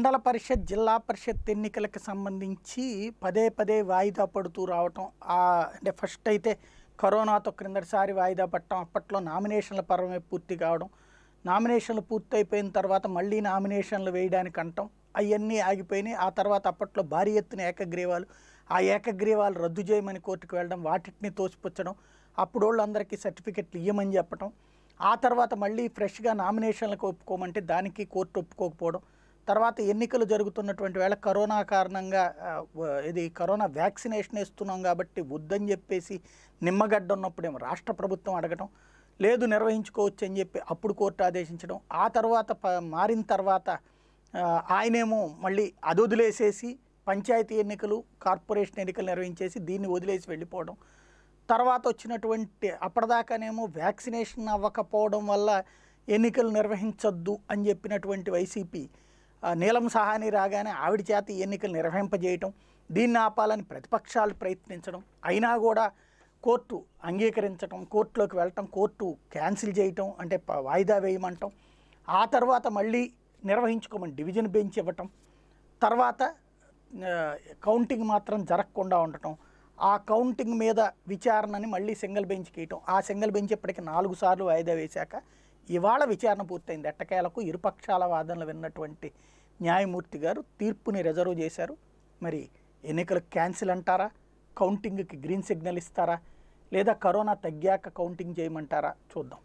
మండల పరిషత్ జిల్లా పరిషత్ ఎన్నికలకు సంబంధించి పదే పదే వాయిదా పడుతూ రావటం అంటే ఫస్ట్ అయితే కరోనాతో క్రిందటిసారి వాయిదా పడటం అప్పట్లో నామినేషన్ల పర్వమే పూర్తి కావడం నామినేషన్లు పూర్తయిపోయిన తర్వాత మళ్ళీ నామినేషన్లు వేయడానికి అంటాం అవన్నీ ఆగిపోయినాయి ఆ తర్వాత అప్పట్లో భారీ ఎత్తున ఏకగ్రీవాలు ఆ ఏకగ్రీవాలు రద్దు చేయమని కోర్టుకు వెళ్ళడం వాటిని తోసిపుచ్చడం అప్పుడు వాళ్ళందరికీ సర్టిఫికెట్లు ఇవ్వమని చెప్పడం ఆ తర్వాత మళ్ళీ ఫ్రెష్గా నామినేషన్లకు ఒప్పుకోమంటే దానికి కోర్టు ఒప్పుకోకపోవడం తర్వాత ఎన్నికలు జరుగుతున్నటువంటి వేళ కరోనా కారణంగా ఇది కరోనా వ్యాక్సినేషన్ వేస్తున్నాం కాబట్టి వద్దని చెప్పేసి నిమ్మగడ్డ ఉన్నప్పుడేమో రాష్ట్ర ప్రభుత్వం అడగటం లేదు నిర్వహించుకోవచ్చు అని చెప్పి అప్పుడు కోర్టు ఆదేశించడం ఆ తర్వాత మారిన తర్వాత ఆయనేమో మళ్ళీ అది వదిలేసేసి పంచాయతీ ఎన్నికలు కార్పొరేషన్ ఎన్నికలు నిర్వహించేసి దీన్ని వదిలేసి వెళ్ళిపోవడం తర్వాత వచ్చినటువంటి అప్పటిదాకానేమో వ్యాక్సినేషన్ అవ్వకపోవడం వల్ల ఎన్నికలు నిర్వహించొద్దు అని చెప్పినటువంటి వైసీపీ నీలం సహాని రాగానే ఆవిడ చేత ఎన్నికలు నిర్వహింపజేయటం దీన్ని ఆపాలని ప్రతిపక్షాలు ప్రయత్నించడం అయినా కూడా కోర్టు అంగీకరించడం కోర్టులోకి వెళ్ళటం కోర్టు క్యాన్సిల్ చేయటం అంటే వాయిదా వేయమంటాం ఆ తర్వాత మళ్ళీ నిర్వహించుకోమని డివిజన్ బెంచ్ ఇవ్వటం తర్వాత కౌంటింగ్ మాత్రం జరగకుండా ఉండటం ఆ కౌంటింగ్ మీద విచారణని మళ్ళీ సింగిల్ బెంచ్కి వేయటం ఆ సింగిల్ బెంచ్ ఇప్పటికి నాలుగు సార్లు వాయిదా వేశాక ఇవాళ విచారణ పూర్తయింది ఎట్టకేలకు ఇరుపక్షాల వాదనలు విన్నటువంటి న్యాయమూర్తి గారు తీర్పుని రిజర్వ్ చేశారు మరి ఎన్నికలు క్యాన్సిల్ అంటారా కౌంటింగ్కి గ్రీన్ సిగ్నల్ ఇస్తారా లేదా కరోనా తగ్గాక కౌంటింగ్ చేయమంటారా చూద్దాం